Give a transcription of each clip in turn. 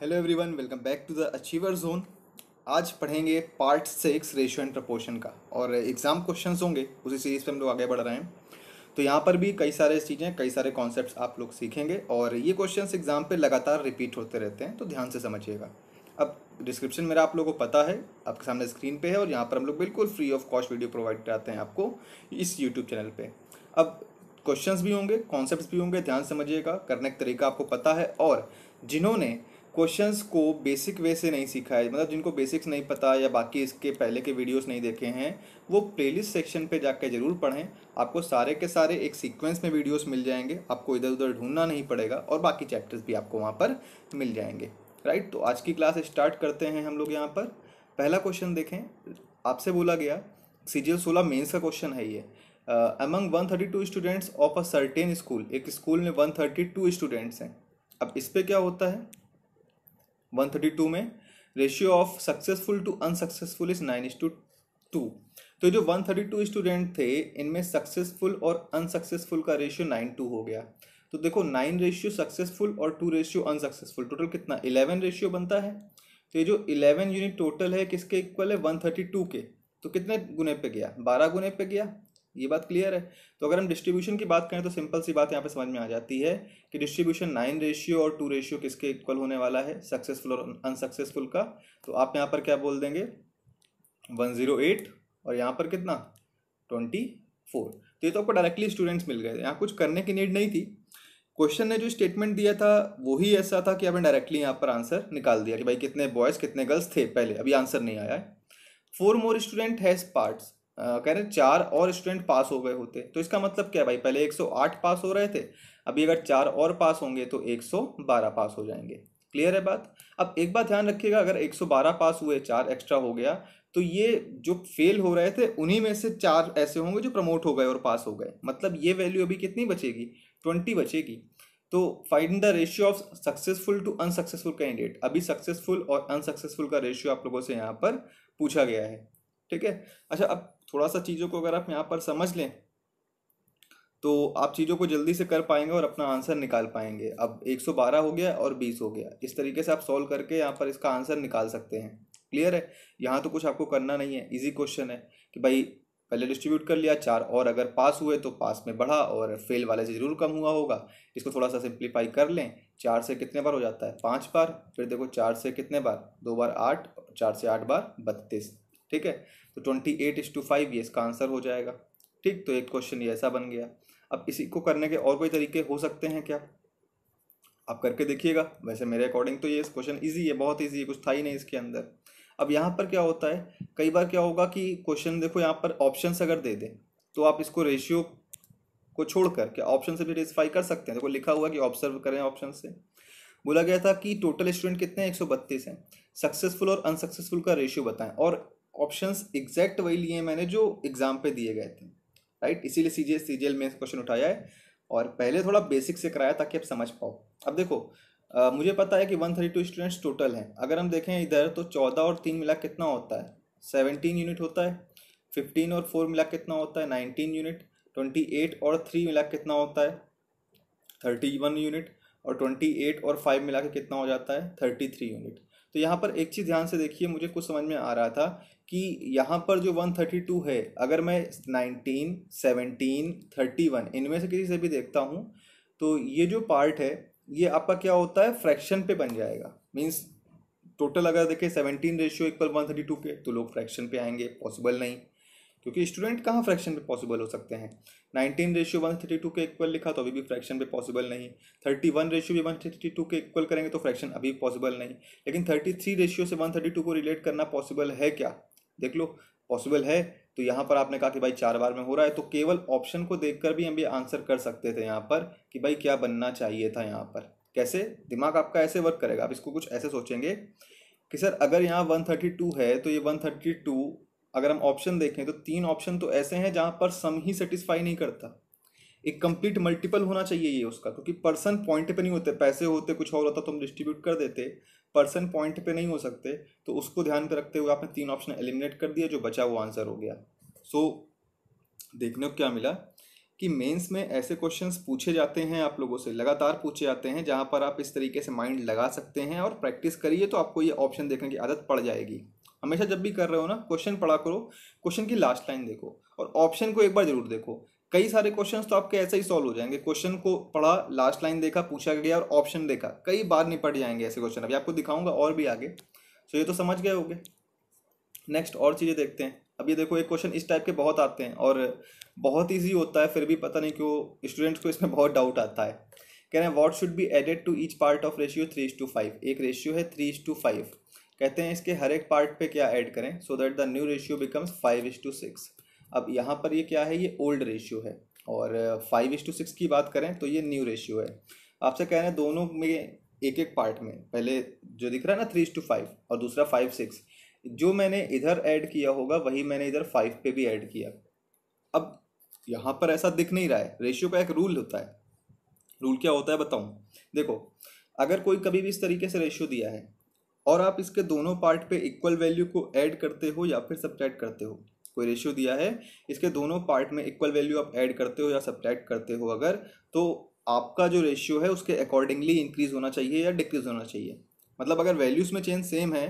hello everyone welcome back to the achiever zone आज पढ़ेंगे part six ratio and proportion का और exam questions होंगे उसी सीरीज़ पे हम लोग आगे बढ़ रहे हैं तो यहाँ पर भी कई सारे चीज़ें कई सारे कॉन्सेप्ट्स आप लोग सीखेंगे और ये क्वेश्चंस एग्ज़ाम पे लगातार रिपीट होते रहते हैं तो ध्यान से समझिएगा अब डिस्क्रिप्शन मेरा आप लोगों को पता है आपके सामने स्क्रीन पर है और यहाँ पर हम लोग बिल्कुल free of cost video provide कराते हैं आपको इस यूट्यूब चैनल पर अब क्वेश्चन भी होंगे कॉन्सेप्ट भी होंगे ध्यान समझिएगा करने का तरीका आपको पता है और जिन्होंने क्वेश्चंस को बेसिक वे से नहीं सीखा है मतलब जिनको बेसिक्स नहीं पता या बाकी इसके पहले के वीडियोस नहीं देखे हैं वो प्लेलिस्ट सेक्शन पे जाकर ज़रूर पढ़ें आपको सारे के सारे एक सीक्वेंस में वीडियोस मिल जाएंगे आपको इधर उधर ढूंढना नहीं पड़ेगा और बाकी चैप्टर्स भी आपको वहाँ पर मिल जाएंगे राइट तो आज की क्लास स्टार्ट करते हैं हम लोग यहाँ पर पहला क्वेश्चन देखें आपसे बोला गया सी जी सोलह मेन्स का क्वेश्चन है ये among one thirty two students of a certain school एक स्कूल में वन थर्टी टू स्टूडेंट्स हैं अब इस पर क्या होता है वन थर्टी टू में ratio of successful to unsuccessful is nine is to two तो जो वन थर्टी टू स्टूडेंट थे इनमें सक्सेसफुल और अनसक्सेसफुल का रेशियो नाइन टू हो गया तो देखो नाइन रेशियो सक्सेसफुल और टू रेशियो अनसक्सेसफुल टोटल कितना इलेवन रेशियो बनता है तो ये जो इलेवन यूनिट टोटल है किसके इक्वल है वन थर्टी टू के तो कितने गुने पे गया बारह गुने पे गया ये बात क्लियर है तो अगर हम डिस्ट्रीब्यूशन की बात करें तो सिंपल सी बात यहाँ पे समझ में आ जाती है कि डिस्ट्रीब्यूशन नाइन रेशियो और टू रेशियो किसके इक्वल होने वाला है सक्सेसफुल और अनसक्सेसफुल का तो आप यहाँ पर क्या बोल देंगे वन जीरो एट और यहाँ पर कितना ट्वेंटी फोर तो ये तो आपको डायरेक्टली स्टूडेंट्स मिल गए यहाँ कुछ करने की नीड नहीं थी क्वेश्चन ने जो स्टेटमेंट दिया था वही ऐसा था कि आपने डायरेक्टली यहाँ पर आंसर निकाल दिया कि भाई कितने बॉयज़ कितने गर्ल्स थे पहले अभी आंसर नहीं आया है four more student has parts कह रहे हैं चार और स्टूडेंट पास हो गए होते तो इसका मतलब क्या है भाई पहले 108 पास हो रहे थे अभी अगर चार और पास होंगे तो 112 पास हो जाएंगे क्लियर है बात अब एक बात ध्यान रखिएगा अगर 112 पास हुए चार एक्स्ट्रा हो गया तो ये जो फेल हो रहे थे उन्हीं में से चार ऐसे होंगे जो प्रमोट हो गए और पास हो गए मतलब ये वैल्यू अभी कितनी बचेगी ट्वेंटी बचेगी तो find the ratio of successful to unsuccessful candidate अभी सक्सेसफुल और अनसक्सेसफुल का रेशियो आप लोगों से यहाँ पर पूछा गया है ठीक है अच्छा अब थोड़ा सा चीज़ों को अगर आप यहाँ पर समझ लें तो आप चीज़ों को जल्दी से कर पाएंगे और अपना आंसर निकाल पाएंगे अब 112 हो गया और 20 हो गया इस तरीके से आप सॉल्व करके यहाँ पर इसका आंसर निकाल सकते हैं क्लियर है यहाँ तो कुछ आपको करना नहीं है इजी क्वेश्चन है कि भाई पहले डिस्ट्रीब्यूट कर लिया चार और अगर पास हुए तो पास में बढ़ा और फेल वाले से ज़रूर कम हुआ होगा इसको थोड़ा सा सिंप्लीफाई कर लें चार से कितने बार हो जाता है पाँच बार फिर देखो चार से कितने बार दो बार आठ चार से आठ बार बत्तीस ठीक है तो twenty eight is to five ये इसका आंसर हो जाएगा ठीक तो एक क्वेश्चन ये ऐसा बन गया अब इसी को करने के और कोई तरीके हो सकते हैं क्या आप करके देखिएगा वैसे मेरे अकॉर्डिंग तो ये क्वेश्चन ईजी है बहुत ईजी है कुछ था ही नहीं इसके अंदर अब यहाँ पर क्या होता है कई बार क्या होगा कि क्वेश्चन देखो यहाँ पर ऑप्शन अगर दे दें तो आप इसको रेशियो को छोड़कर क्या ऑप्शन से भी रेसिफाई कर सकते हैं देखो लिखा हुआ कि ऑब्जर्व करें ऑप्शन से बोला गया था कि टोटल स्टूडेंट कितने एक सौ बत्तीस हैं सक्सेसफुल और अनसक्सेसफुल का रेशियो बताएं और ऑप्शंस एग्जैक्ट वही लिए मैंने जो एग्ज़ाम पे दिए गए थे राइट इसीलिए सी जी सी में क्वेश्चन उठाया है और पहले थोड़ा बेसिक से कराया ताकि आप समझ पाओ अब देखो आ, मुझे पता है कि one thirty two students total हैं अगर हम देखें इधर तो चौदह और तीन मिला कितना होता है सेवनटीन यूनिट होता है फिफ्टीन और फोर मिला कितना होता है नाइनटीन यूनिट ट्वेंटी एट और थ्री मिला कितना होता है थर्टी वन यूनिट और ट्वेंटी एट और फाइव मिला के कितना हो जाता है थर्टी थ्री यूनिट तो यहाँ पर एक चीज़ ध्यान से देखिए मुझे कुछ समझ में आ रहा था कि यहाँ पर जो 132 है अगर मैं 19, 17, 31 इनमें से किसी से भी देखता हूँ तो ये जो पार्ट है ये आपका क्या होता है फ्रैक्शन पे बन जाएगा मीन्स टोटल अगर देखें 17 रेशियो इक्वल टू के तो लोग फ्रैक्शन पे आएंगे पॉसिबल नहीं क्योंकि स्टूडेंट कहाँ फ्रैक्शन पे पॉसिबल हो सकते हैं 19 रेशियो वन थर्टी टू के इक्वल लिखा तो अभी भी फ्रैक्शन पे पॉसिबल नहीं 31 रेशियो भी वन थर्टी टू के इक्वल करेंगे तो फ्रैक्शन अभी पॉसिबल नहीं लेकिन 33 रेशियो से 132 को रिलेट करना पॉसिबल है क्या देख लो पॉसिबल है तो यहाँ पर आपने कहा कि भाई चार बार में हो रहा है तो केवल ऑप्शन को देखकर भी हम ये आंसर कर सकते थे यहाँ पर कि भाई क्या बनना चाहिए था यहाँ पर कैसे दिमाग आपका ऐसे वर्क करेगा आप इसको कुछ ऐसे सोचेंगे कि सर अगर यहाँ वन थर्टी टू है तो ये वन थर्टी टू अगर हम ऑप्शन देखें तो तीन ऑप्शन तो ऐसे हैं जहाँ पर सम ही सेटिस्फाई नहीं करता एक कंप्लीट मल्टीपल होना चाहिए ये उसका क्योंकि पर्सन पॉइंट पे नहीं होते पैसे होते कुछ और होता तो हम डिस्ट्रीब्यूट कर देते पर्सन पॉइंट पे नहीं हो सकते तो उसको ध्यान पे रखते हुए आपने तीन ऑप्शन एलिमिनेट कर दिया जो बचा वो आंसर हो गया सो so, देखने को क्या मिला कि मेंस में ऐसे क्वेश्चंस पूछे जाते हैं आप लोगों से लगातार पूछे जाते हैं जहाँ पर आप इस तरीके से माइंड लगा सकते हैं और प्रैक्टिस करिए तो आपको ये ऑप्शन देखने की आदत पड़ जाएगी हमेशा जब भी कर रहे हो ना क्वेश्चन पढ़ा करो क्वेश्चन की लास्ट लाइन देखो और ऑप्शन को एक बार जरूर देखो कई सारे क्वेश्चंस तो आपके ऐसे ही सॉल्व हो जाएंगे क्वेश्चन को पढ़ा लास्ट लाइन देखा पूछा गया और ऑप्शन देखा कई बार निपट जाएंगे ऐसे क्वेश्चन अभी आपको दिखाऊंगा और भी आगे सो ये तो समझ गए होगे नेक्स्ट और चीज़ें देखते हैं अब ये देखो एक क्वेश्चन इस टाइप के बहुत आते हैं और बहुत ईजी होता है फिर भी पता नहीं क्यों स्टूडेंट्स को इसमें बहुत डाउट आता है कह रहे हैं what should be added to each part of ratio three is to five एक रेशियो है थ्री इज टू फाइव कहते हैं इसके हर एक पार्ट पे क्या ऐड करें so that the new ratio becomes five is to six अब यहाँ पर ये क्या है ये ओल्ड रेशियो है और फाइव इस टू सिक्स की बात करें तो ये न्यू रेशियो है आपसे कह रहे हैं दोनों में एक एक पार्ट में पहले जो दिख रहा है ना थ्री इज टू फाइव और दूसरा फाइव सिक्स जो मैंने इधर ऐड किया होगा वही मैंने इधर फाइव पे भी ऐड किया अब यहाँ पर ऐसा दिख नहीं रहा है रेशियो का एक रूल होता है रूल क्या होता है बताऊँ देखो अगर कोई कभी भी इस तरीके से रेशियो दिया है और आप इसके दोनों पार्ट पे इक्वल वैल्यू को ऐड करते हो या फिर सब्ट्रैक्ट करते हो कोई रेशियो दिया है इसके दोनों पार्ट में इक्वल वैल्यू आप ऐड करते हो या सब्ट्रैक्ट करते हो अगर तो आपका जो रेशियो है उसके अकॉर्डिंगली इंक्रीज होना चाहिए या डिक्रीज होना चाहिए मतलब अगर वैल्यूज़ में चेंज सेम है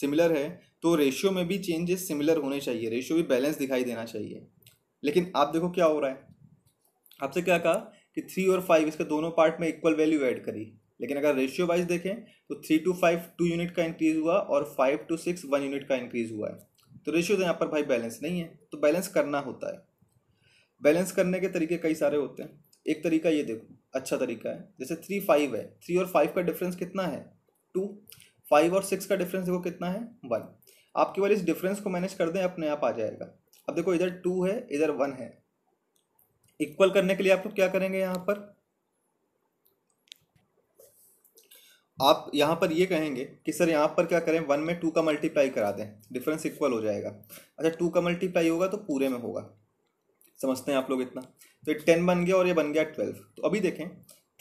सिमिलर है तो रेशियो में भी चेंजेस सिमिलर होने चाहिए रेशियो भी बैलेंस दिखाई देना चाहिए लेकिन आप देखो क्या हो रहा है आपसे क्या कहा कि थ्री और फाइव इसके दोनों पार्ट में इक्वल वैल्यू ऐड करी लेकिन अगर रेशियो वाइज देखें तो three to five two unit का इंक्रीज हुआ और five to six one unit का इंक्रीज हुआ है तो रेशियो तो यहाँ पर भाई बैलेंस नहीं है तो बैलेंस करना होता है बैलेंस करने के तरीके कई सारे होते हैं एक तरीका ये देखो अच्छा तरीका है जैसे थ्री फाइव है थ्री और फाइव का डिफरेंस कितना है टू फाइव और सिक्स का डिफरेंस देखो कितना है वन आप केवल इस डिफरेंस को मैनेज कर दें अपने आप आ जाएगा अब देखो इधर टू है इधर वन है इक्वल करने के लिए आप लोग क्या करेंगे यहाँ पर आप यहाँ पर ये कहेंगे कि सर यहाँ पर क्या करें वन में टू का मल्टीप्लाई करा दें डिफरेंस इक्वल हो जाएगा अच्छा टू का मल्टीप्लाई होगा तो पूरे में होगा समझते हैं आप लोग इतना तो ये टेन बन गया और ये बन गया ट्वेल्व तो अभी देखें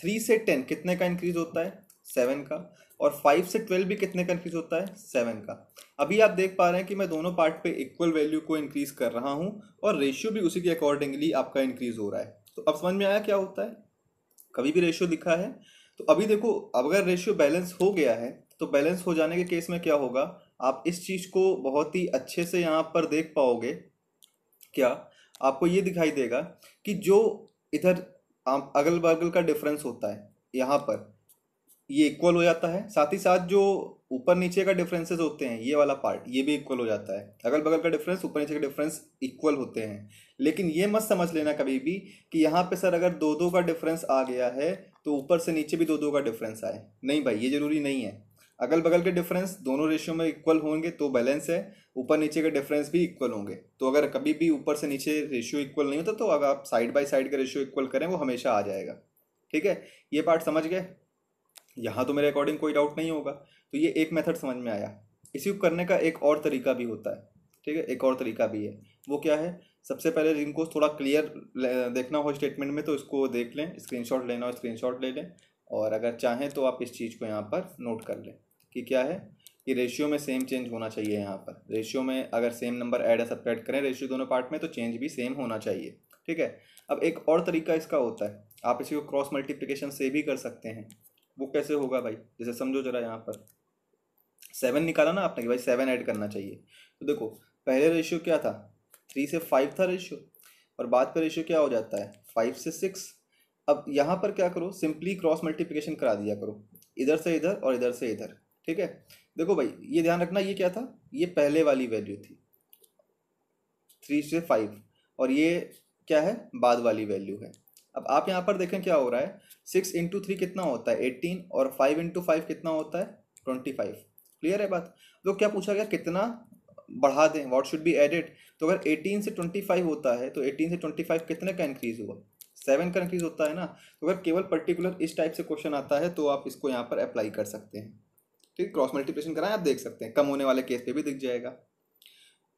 थ्री से टेन कितने का इंक्रीज होता है सेवन का और फाइव से ट्वेल्व भी कितने का इंक्रीज होता है सेवन का अभी आप देख पा रहे हैं कि मैं दोनों पार्ट पे इक्वल वैल्यू को इंक्रीज़ कर रहा हूँ और रेशियो भी उसी के अकॉर्डिंगली आपका इंक्रीज़ हो रहा है तो अब समझ में आया क्या होता है कभी भी रेशियो लिखा है तो अभी देखो अगर रेशियो बैलेंस हो गया है तो बैलेंस हो जाने के केस में क्या होगा आप इस चीज़ को बहुत ही अच्छे से यहाँ पर देख पाओगे क्या आपको ये दिखाई देगा कि जो इधर अगल बगल का डिफरेंस होता है यहाँ पर ये इक्वल हो जाता है साथ ही साथ जो ऊपर नीचे का डिफरेंसेस होते हैं ये वाला पार्ट ये भी इक्वल हो जाता है अगल बगल का डिफरेंस ऊपर नीचे का डिफरेंस इक्वल होते हैं लेकिन ये मत समझ लेना कभी भी कि यहाँ पे सर अगर दो दो का डिफरेंस आ गया है तो ऊपर से नीचे भी दो दो का डिफरेंस आए नहीं भाई ये ज़रूरी नहीं है अगल बगल के डिफरेंस दोनों रेशियो में इक्वल होंगे तो बैलेंस है ऊपर नीचे के डिफरेंस भी इक्वल होंगे तो अगर कभी भी ऊपर से नीचे रेशियो इक्वल नहीं होता तो अगर आप साइड बाय साइड का रेशियो इक्वल करें वो हमेशा आ जाएगा ठीक है ये पार्ट समझ गए यहाँ तो मेरे अकॉर्डिंग कोई डाउट नहीं होगा तो ये एक मेथड समझ में आया इसी को करने का एक और तरीका भी होता है ठीक है एक और तरीका भी है वो क्या है सबसे पहले जिनको थोड़ा क्लियर देखना हो स्टेटमेंट में तो इसको देख लें स्क्रीनशॉट लेना हो स्क्रीनशॉट ले लें और अगर चाहें तो आप इस चीज़ को यहाँ पर नोट कर लें कि क्या है कि रेशियो में सेम चेंज होना चाहिए यहाँ पर रेशियो में अगर सेम नंबर ऐड या सब्ट्रैक्ट करें रेशियो दोनों पार्ट में तो चेंज भी सेम होना चाहिए ठीक है अब एक और तरीका इसका होता है आप इसी को क्रॉस मल्टीप्लिकेशन से भी कर सकते हैं वो कैसे होगा भाई जैसे समझो जरा यहाँ पर सेवन निकाला ना आपने कि भाई सेवन ऐड करना चाहिए तो देखो पहले रेशियो क्या था थ्री से फाइव था रेशियो और बाद पर रेशियो क्या हो जाता है फाइव से सिक्स अब यहाँ पर क्या करो सिंपली क्रॉस मल्टीप्लिकेशन करा दिया करो इधर से इधर और इधर से इधर ठीक है देखो भाई ये ध्यान रखना ये क्या था ये पहले वाली वैल्यू थी थ्री से फाइव और ये क्या है बाद वाली वैल्यू है अब आप यहाँ पर देखें क्या हो रहा है सिक्स इंटू थ्री कितना होता है एटीन और फाइव इंटू फाइव कितना होता है ट्वेंटी फाइव क्लियर है बात तो क्या पूछा गया कितना बढ़ा दें व्हाट शुड बी एडेड तो अगर 18 से 25 होता है तो 18 से 25 कितने का इंक्रीज़ हुआ सेवन का इंक्रीज़ होता है ना तो अगर केवल पर्टिकुलर इस टाइप से क्वेश्चन आता है तो आप इसको यहाँ पर अप्लाई कर सकते हैं ठीक है क्रॉस मल्टीप्लेशन कराएं आप देख सकते हैं कम होने वाले केस पे भी दिख जाएगा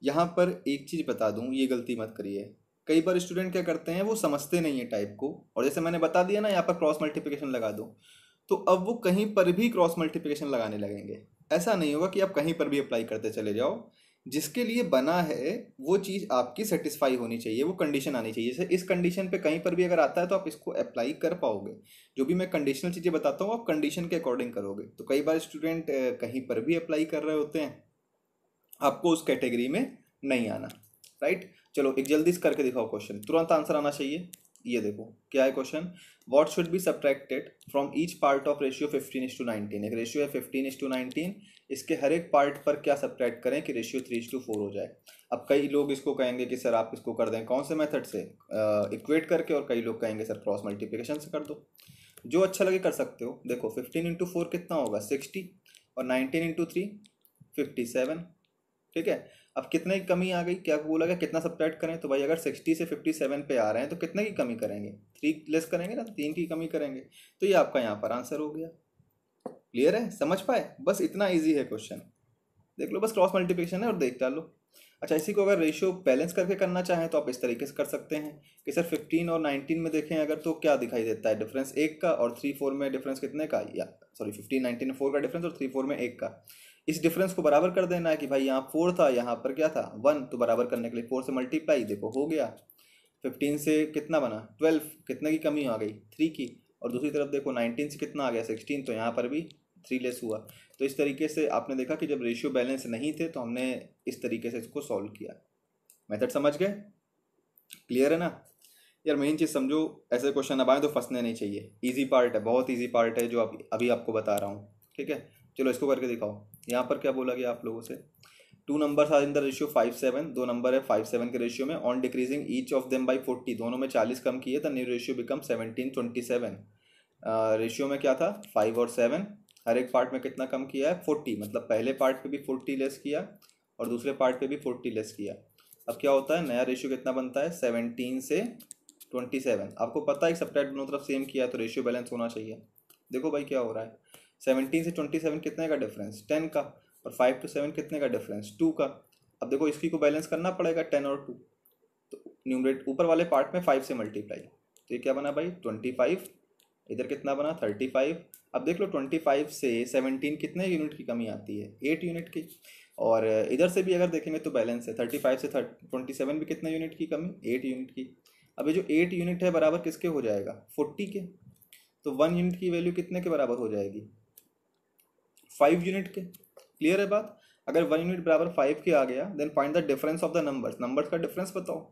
यहाँ पर एक चीज़ बता दूँ ये गलती मत करिए कई बार स्टूडेंट क्या करते हैं वो समझते नहीं है टाइप को और जैसे मैंने बता दिया ना यहाँ पर क्रॉस मल्टीप्लिकेशन लगा दो तो अब वो कहीं पर भी क्रॉस मल्टीप्लिकेशन लगाने लगेंगे ऐसा नहीं होगा कि आप कहीं पर भी अप्लाई करते चले जाओ जिसके लिए बना है वो चीज़ आपकी सेटिस्फाई होनी चाहिए वो कंडीशन आनी चाहिए जैसे इस कंडीशन पे कहीं पर भी अगर आता है तो आप इसको अप्लाई कर पाओगे जो भी मैं कंडीशनल चीज़ें बताता हूँ आप कंडीशन के अकॉर्डिंग करोगे तो कई बार स्टूडेंट कहीं पर भी अप्लाई कर रहे होते हैं आपको उस कैटेगरी में नहीं आना राइट चलो एक जल्दी से करके दिखाओ क्वेश्चन तुरंत आंसर आना चाहिए ये देखो क्या है question what should be subtracted from each part of ratio fifteen is to nineteen एक रेशियो है फिफ्टीन इज टू नाइनटीन इसके हर एक पार्ट पर क्या सब्ट्रैक्ट करें कि ratio three is to four हो जाए अब कई लोग इसको कहेंगे कि सर आप इसको कर दें कौन से मेथड से इक्वेट uh, करके और कई लोग कहेंगे सर क्रॉस मल्टीप्लीकेशन से कर दो जो अच्छा लगे कर सकते हो देखो फिफ्टीन इंटू फोर कितना होगा सिक्सटी और nineteen into three fifty seven ठीक है अब कितने की कमी आ गई क्या बोला गया कितना सब्ट्रैक्ट करें तो भाई अगर सिक्सटी से फिफ्टी सेवन पे आ रहे हैं तो कितने की कमी करेंगे थ्री लेस करेंगे ना तीन की कमी करेंगे तो ये आपका यहाँ पर आंसर हो गया क्लियर है समझ पाए बस इतना ईजी है क्वेश्चन देख लो बस क्रॉस मल्टीप्लिकेशन है और देख डालो अच्छा इसी को अगर रेशियो बैलेंस करके करना चाहें तो आप इस तरीके से कर सकते हैं कि सर फिफ्टीन और नाइनटीन में देखें अगर तो क्या दिखाई देता है डिफरेंस एक का और थ्री फोर में डिफरेंस कितने का या सॉरी फिफ्टीन नाइनटीन फोर का डिफरेंस और थ्री फोर में एक का इस डिफरेंस को बराबर कर देना है कि भाई यहाँ फोर था यहाँ पर क्या था वन तो बराबर करने के लिए फोर से मल्टीप्लाई देखो हो गया फिफ्टीन से कितना बना ट्वेल्व कितने की कमी आ गई थ्री की और दूसरी तरफ देखो नाइनटीन से कितना आ गया सिक्सटीन तो यहाँ पर भी थ्री लेस हुआ तो इस तरीके से आपने देखा कि जब रेशियो बैलेंस नहीं थे तो हमने इस तरीके से इसको सॉल्व किया मेथड समझ गए क्लियर है ना यार मेन चीज़ समझो ऐसे क्वेश्चन अब आए तो फंसने नहीं चाहिए ईजी पार्ट है बहुत ईजी पार्ट है जो अभी अभी आपको बता रहा हूँ ठीक है चलो इसको करके दिखाओ यहाँ पर क्या बोला गया आप लोगों से two number are in the ratio five seven दो नंबर है फाइव सेवन के रेशियो में on decreasing each of them by forty दोनों में चालीस कम किए तो new ratio become seventeen twenty seven ratio में क्या था फाइव और सेवन हर एक पार्ट में कितना कम किया है फोर्टी मतलब पहले पार्ट पे भी फोर्टी लेस किया और दूसरे पार्ट पे भी फोर्टी लेस किया अब क्या होता है नया रेशियो कितना बनता है सेवनटीन से ट्वेंटी सेवन आपको पता है सब्ट्रैक्ट दोनों तरफ सेम किया तो रेशियो बैलेंस होना चाहिए देखो भाई क्या हो रहा है सेवनटीन से ट्वेंटी सेवन कितने का डिफरेंस टेन का और फाइव टू सेवन कितने का डिफरेंस टू का अब देखो इसकी को बैलेंस करना पड़ेगा टेन और टू तो न्यूमरेट ऊपर वाले पार्ट में फाइव से मल्टीप्लाई तो ये क्या बना भाई ट्वेंटी फाइव इधर कितना बना थर्टी फाइव अब देख लो ट्वेंटी फाइव से सेवनटीन कितने यूनिट की कमी आती है एट यूनिट की और इधर से भी अगर देखेंगे तो बैलेंस है थर्टी फाइव से ट्वेंटी सेवन भी कितने यूनिट की कमी एट यूनिट की अब ये जो एट यूनिट है बराबर किसके हो जाएगा फोर्टी के तो वन यूनिट की वैल्यू कितने के बराबर हो जाएगी फाइव यूनिट के क्लियर है बात अगर वन यूनिट बराबर फाइव के आ गया then find the difference of the numbers numbers का डिफरेंस बताओ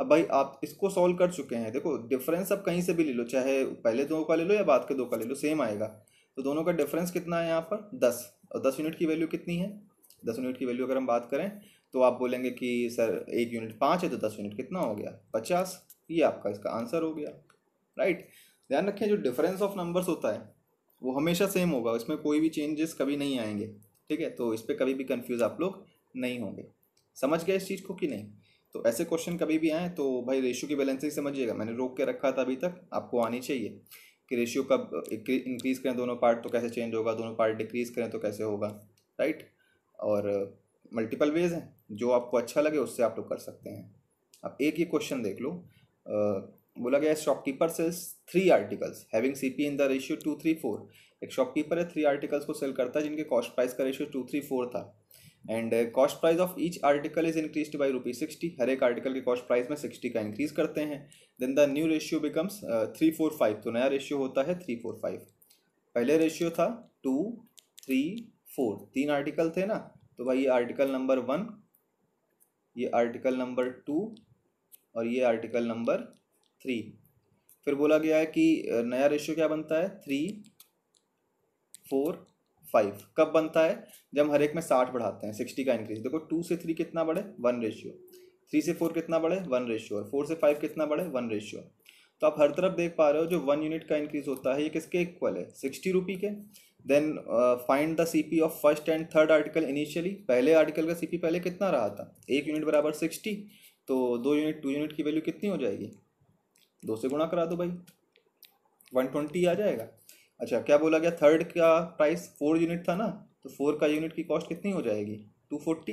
अब भाई आप इसको सॉल्व कर चुके हैं देखो डिफरेंस अब कहीं से भी ले लो चाहे पहले दो का ले लो या बाद के दो का ले लो सेम आएगा तो दोनों का डिफरेंस कितना है यहाँ पर दस और दस यूनिट की वैल्यू कितनी है दस यूनिट की वैल्यू अगर हम बात करें तो आप बोलेंगे कि सर एक यूनिट पाँच है तो दस यूनिट कितना हो गया पचास ये आपका इसका आंसर हो गया राइट ध्यान रखें जो डिफरेंस ऑफ नंबर्स होता है वो हमेशा सेम होगा इसमें कोई भी चेंजेस कभी नहीं आएंगे ठीक है तो इस पर कभी भी कन्फ्यूज़ आप लोग नहीं होंगे समझ गए इस चीज़ को कि नहीं तो ऐसे क्वेश्चन कभी भी आए तो भाई रेशियो की बैलेंसिंग समझिएगा मैंने रोक के रखा था अभी तक आपको आनी चाहिए कि रेशियो कब इंक्रीज़ करें दोनों पार्ट तो कैसे चेंज होगा दोनों पार्ट डिक्रीज़ करें तो कैसे होगा राइट और मल्टीपल वेज हैं जो आपको अच्छा लगे उससे आप लोग कर सकते हैं अब एक ही क्वेश्चन देख लो बोला गया shopkeeper sells three articles having C P in the ratio two three four एक शॉपकीपर है थ्री आर्टिकल्स को सेल करता है जिनके कॉस्ट प्राइस का रेशियो टू थ्री फोर था and cost price of each article is increase by rupees sixty हर एक आर्टिकल के कॉस्ट प्राइस में सिक्सटी का इंक्रीज करते हैं then the new ratio becomes three four five तो नया रेशियो होता है थ्री फोर फाइव पहले रेशियो था टू थ्री फोर तीन आर्टिकल थे ना तो भाई ये आर्टिकल नंबर वन ये आर्टिकल नंबर टू और ये आर्टिकल नंबर थ्री फिर बोला गया है कि नया रेशियो क्या बनता है थ्री फोर फाइव कब बनता है जब हर एक में साठ बढ़ाते हैं सिक्सटी का इंक्रीज देखो टू से थ्री कितना बढ़े वन रेशियो थ्री से फोर कितना बढ़े वन रेशियो और फोर से फाइव कितना बढ़े वन रेशियो तो आप हर तरफ देख पा रहे हो जो वन यूनिट का इंक्रीज होता है ये किसके इक्वल है सिक्सटी रुपी के then find the C P of first and third article initially पहले आर्टिकल का सी पी पहले कितना रहा था एक यूनिट बराबर सिक्सटी तो दो यूनिट टू यूनिट की वैल्यू कितनी हो जाएगी दो से गुणा करा दो भाई वन ट्वेंटी आ जाएगा अच्छा क्या बोला गया थर्ड का प्राइस फोर यूनिट था ना तो फोर का यूनिट की कॉस्ट कितनी हो जाएगी टू फोर्टी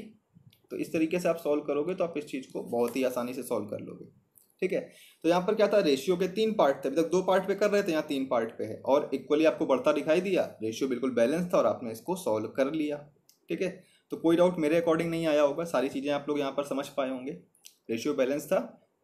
तो इस तरीके से आप सॉल्व करोगे तो आप इस चीज़ को बहुत ही आसानी से सॉल्व कर लोगे ठीक है तो यहाँ पर क्या था रेशियो के तीन पार्ट थे अभी तक दो पार्ट पे कर रहे थे यहाँ तीन पार्ट पे है और इक्वली आपको बढ़ता दिखाई दिया रेशियो बिल्कुल बैलेंस था और आपने इसको सॉल्व कर लिया ठीक है तो कोई डाउट मेरे अकॉर्डिंग नहीं आया होगा सारी चीज़ें आप लोग यहाँ पर समझ पाए होंगे रेशियो बैलेंस था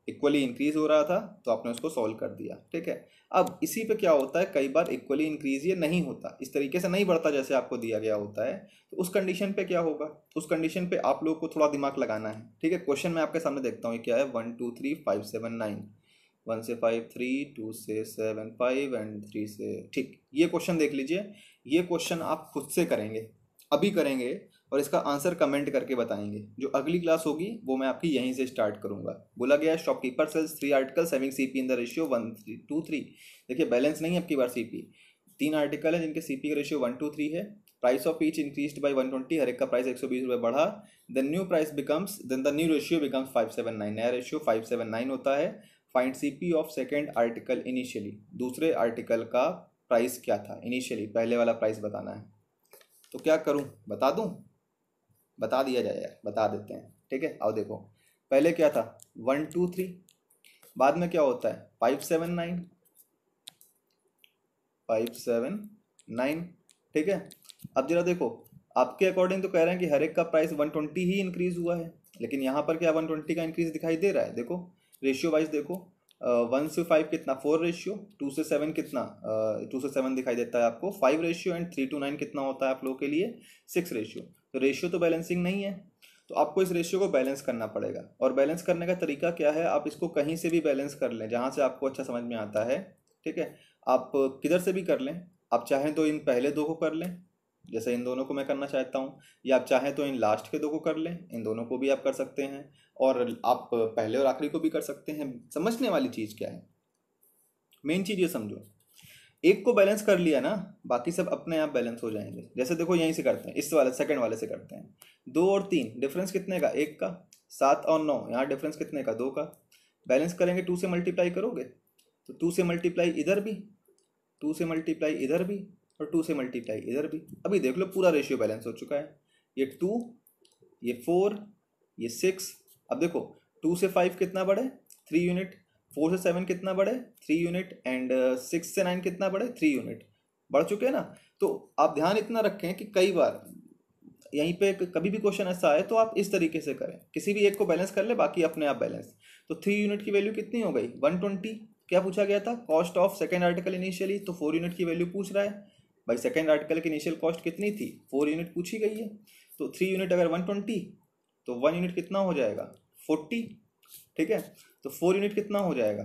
इक्वली इंक्रीज हो रहा था तो आपने उसको सॉल्व कर दिया ठीक है अब इसी पे क्या होता है कई बार इक्वली इंक्रीज ये नहीं होता इस तरीके से नहीं बढ़ता जैसे आपको दिया गया होता है तो उस कंडीशन पे क्या होगा उस कंडीशन पे आप लोगों को थोड़ा दिमाग लगाना है ठीक है क्वेश्चन मैं आपके सामने देखता हूँ क्या है one two three five seven nine one से फाइव थ्री टू से सेवन फाइव एंड थ्री से ठीक ये क्वेश्चन देख लीजिए ये क्वेश्चन आप खुद से करेंगे अभी करेंगे और इसका आंसर कमेंट करके बताएंगे जो अगली क्लास होगी वो मैं आपकी यहीं से स्टार्ट करूंगा बोला गया shopkeeper sells three article saving C P in the ratio one three two three देखिए बैलेंस नहीं है आपकी बार सी पी तीन आर्टिकल है जिनके सी पी का रेशियो वन टू थ्री है price of each increase by one twenty हर एक का प्राइस एक सौ बीस रुपये बढ़ा then new price becomes then the new ratio becomes five seven nine नया रेशियो फाइव सेवन नाइन होता है find C P of second article initially दूसरे आर्टिकल का प्राइस क्या था इनिशियली पहले वाला प्राइस बताना है तो क्या करूं बता दूं बता दिया जाएगा बता देते हैं ठीक है आओ देखो पहले क्या था वन टू थ्री बाद में क्या होता है five seven nine five seven nine ठीक है अब जरा देखो आपके अकॉर्डिंग तो कह रहे हैं कि हर एक का प्राइस वन ट्वेंटी ही इंक्रीज हुआ है लेकिन यहाँ पर क्या वन ट्वेंटी का इंक्रीज दिखाई दे रहा है देखो रेशियो वाइज देखो वन से फाइव कितना फोर रेशियो टू से सेवन कितना टू से सेवन दिखाई देता है आपको five ratio and three two nine कितना होता है आप लोगों के लिए सिक्स रेशियो तो रेशियो तो बैलेंसिंग नहीं है तो आपको इस रेशियो को बैलेंस करना पड़ेगा और बैलेंस करने का तरीका क्या है आप इसको कहीं से भी बैलेंस कर लें जहाँ से आपको अच्छा समझ में आता है ठीक है आप किधर से भी कर लें आप चाहें तो इन पहले दो को कर लें जैसे इन दोनों को मैं करना चाहता हूँ या आप चाहें तो इन लास्ट के दो को कर लें इन दोनों को भी आप कर सकते हैं और आप पहले और आखिरी को भी कर सकते हैं समझने वाली चीज़ क्या है मेन चीज़ ये समझो एक को बैलेंस कर लिया ना बाकी सब अपने आप बैलेंस हो जाएंगे जैसे देखो यहीं से करते हैं इस वाले सेकंड वाले से करते हैं दो और तीन डिफरेंस कितने का एक का सात और नौ यहाँ डिफरेंस कितने का दो का बैलेंस करेंगे टू से मल्टीप्लाई करोगे तो टू से मल्टीप्लाई इधर भी टू से मल्टीप्लाई इधर भी और टू से मल्टीप्लाई इधर भी अभी देख लो पूरा रेशियो बैलेंस हो चुका है ये टू ये फोर ये सिक्स अब देखो टू से फाइव कितना बढ़े थ्री यूनिट फोर से सेवन कितना बढ़े थ्री यूनिट एंड सिक्स से नाइन कितना बढ़े थ्री यूनिट बढ़ चुके हैं ना तो आप ध्यान इतना रखें कि कई बार यहीं पे कभी भी क्वेश्चन ऐसा आए तो आप इस तरीके से करें किसी भी एक को बैलेंस कर ले बाकी अपने आप बैलेंस तो थ्री यूनिट की वैल्यू कितनी हो गई वन ट्वेंटी क्या पूछा गया था cost of second article initially तो फोर यूनिट की वैल्यू पूछ रहा है भाई सेकेंड आर्टिकल की इनिशियल कॉस्ट कितनी थी फोर यूनिट पूछी गई है तो थ्री यूनिट अगर वन ट्वेंटी तो वन यूनिट कितना हो जाएगा फोर्टी ठीक है तो फोर यूनिट कितना हो जाएगा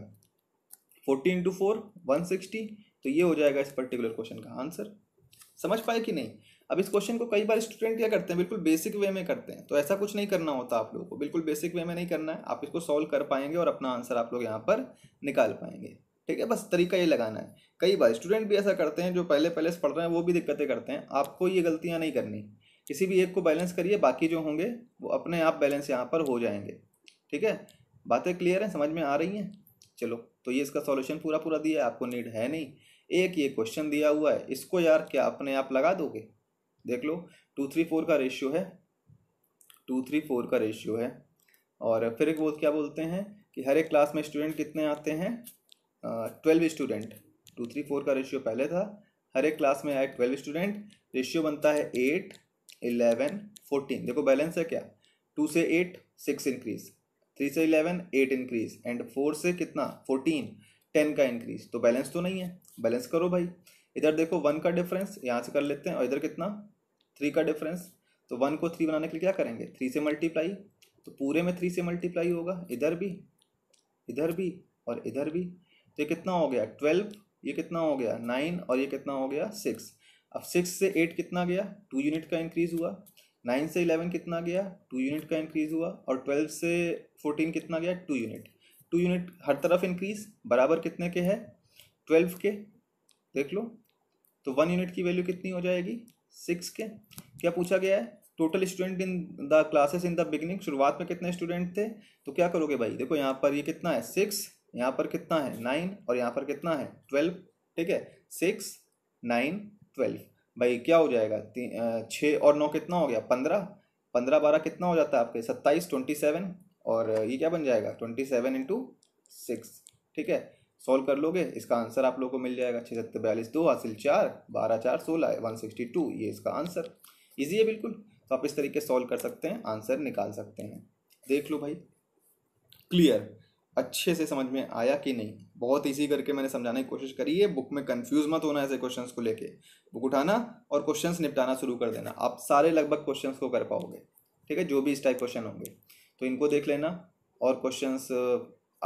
forty into four one sixty तो ये हो जाएगा इस पर्टिकुलर क्वेश्चन का आंसर समझ पाए कि नहीं अब इस क्वेश्चन को कई बार स्टूडेंट क्या करते हैं बिल्कुल बेसिक वे में करते हैं तो ऐसा कुछ नहीं करना होता आप लोगों को बिल्कुल बेसिक वे में नहीं करना है आप इसको सॉल्व कर पाएंगे और अपना आंसर आप लोग यहाँ पर निकाल पाएंगे ठीक है बस तरीका ये लगाना है कई बार स्टूडेंट भी ऐसा करते हैं जो पहले पहले से पढ़ रहे हैं वो भी दिक्कतें करते हैं आपको ये गलतियाँ नहीं करनी किसी भी एक को बैलेंस करिए बाकी जो होंगे वो अपने आप बैलेंस यहाँ पर हो जाएंगे ठीक है बातें क्लियर हैं समझ में आ रही हैं चलो तो ये इसका सॉल्यूशन पूरा पूरा दिया है आपको नीड है नहीं एक ये क्वेश्चन दिया हुआ है इसको यार क्या अपने आप लगा दोगे देख लो टू थ्री फोर का रेशियो है टू थ्री फोर का रेशियो है और फिर एक बोल क्या बोलते हैं कि हर एक क्लास में स्टूडेंट कितने आते हैं twelve student two three four का रेशियो पहले था हर एक क्लास में आए ट्वेल्व स्टूडेंट रेशियो बनता है एट इलेवन फोर्टीन देखो बैलेंस है क्या टू से एट सिक्स इंक्रीज थ्री से eleven eight increase and four से कितना फोर्टीन टेन का इंक्रीज तो बैलेंस तो नहीं है बैलेंस करो भाई इधर देखो वन का डिफरेंस यहाँ से कर लेते हैं और इधर कितना थ्री का डिफरेंस तो वन को थ्री बनाने के लिए क्या करेंगे थ्री से मल्टीप्लाई तो पूरे में थ्री से मल्टीप्लाई होगा इधर भी इधर भी और इधर भी तो ये कितना हो गया ट्वेल्व ये कितना हो गया नाइन और ये कितना हो गया सिक्स अब सिक्स से एट कितना गया टू यूनिट का इंक्रीज़ हुआ नाइन से इलेवन कितना गया टू यूनिट का इंक्रीज़ हुआ और ट्वेल्व से फोर्टीन कितना गया टू यूनिट टू यूनिट हर तरफ इंक्रीज़ बराबर कितने के है ट्वेल्व के देख लो तो वन यूनिट की वैल्यू कितनी हो जाएगी सिक्स के क्या पूछा गया है total student in the classes in the beginning शुरुआत में कितने स्टूडेंट थे तो क्या करोगे भाई देखो यहाँ पर ये कितना है सिक्स यहाँ पर कितना है नाइन और यहाँ पर कितना है ट्वेल्व ठीक है सिक्स नाइन ट्वेल्व भाई क्या हो जाएगा छः और नौ कितना हो गया पंद्रह पंद्रह बारह कितना हो जाता है आपके सत्ताईस ट्वेंटी सेवन और ये क्या बन जाएगा ट्वेंटी सेवन इंटू सिक्स ठीक है सॉल्व कर लोगे इसका आंसर आप लोगों को मिल जाएगा छः सत्तर बयालीस दो हासिल चार बारह चार सोलह वन सिक्सटी टू ये इसका आंसर ईजी है बिल्कुल तो आप इस तरीके सॉल्व कर सकते हैं आंसर निकाल सकते हैं देख लो भाई क्लियर अच्छे से समझ में आया कि नहीं बहुत इजी करके मैंने समझाने की कोशिश करी है बुक में कंफ्यूज मत होना ऐसे क्वेश्चंस को लेके बुक उठाना और क्वेश्चंस निपटाना शुरू कर देना आप सारे लगभग क्वेश्चंस को कर पाओगे ठीक है जो भी इस टाइप क्वेश्चन होंगे तो इनको देख लेना और क्वेश्चंस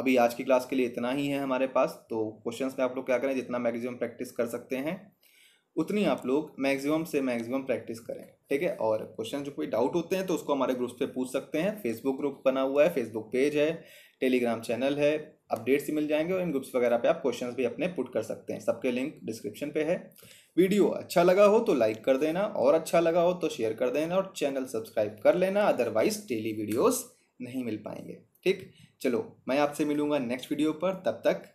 अभी आज की क्लास के लिए इतना ही है हमारे पास तो क्वेश्चंस में आप लोग क्या करें जितना मैक्सिमम प्रैक्टिस कर सकते हैं उतनी आप लोग मैक्सिमम से मैक्सिमम प्रैक्टिस करें ठीक है और क्वेश्चन जो कोई डाउट होते हैं तो उसको हमारे ग्रुप्स पे पूछ सकते हैं फेसबुक ग्रुप बना हुआ है फेसबुक पेज है टेलीग्राम चैनल है अपडेट्स मिल जाएंगे और इन ग्रुप्स वगैरह पे आप क्वेश्चन भी अपने पुट कर सकते हैं सबके लिंक डिस्क्रिप्शन पे है वीडियो अच्छा लगा हो तो लाइक कर देना और अच्छा लगा हो तो शेयर कर देना और चैनल सब्सक्राइब कर लेना अदरवाइज डेली वीडियोज़ नहीं मिल पाएंगे ठीक चलो मैं आपसे मिलूंगा नेक्स्ट वीडियो पर तब तक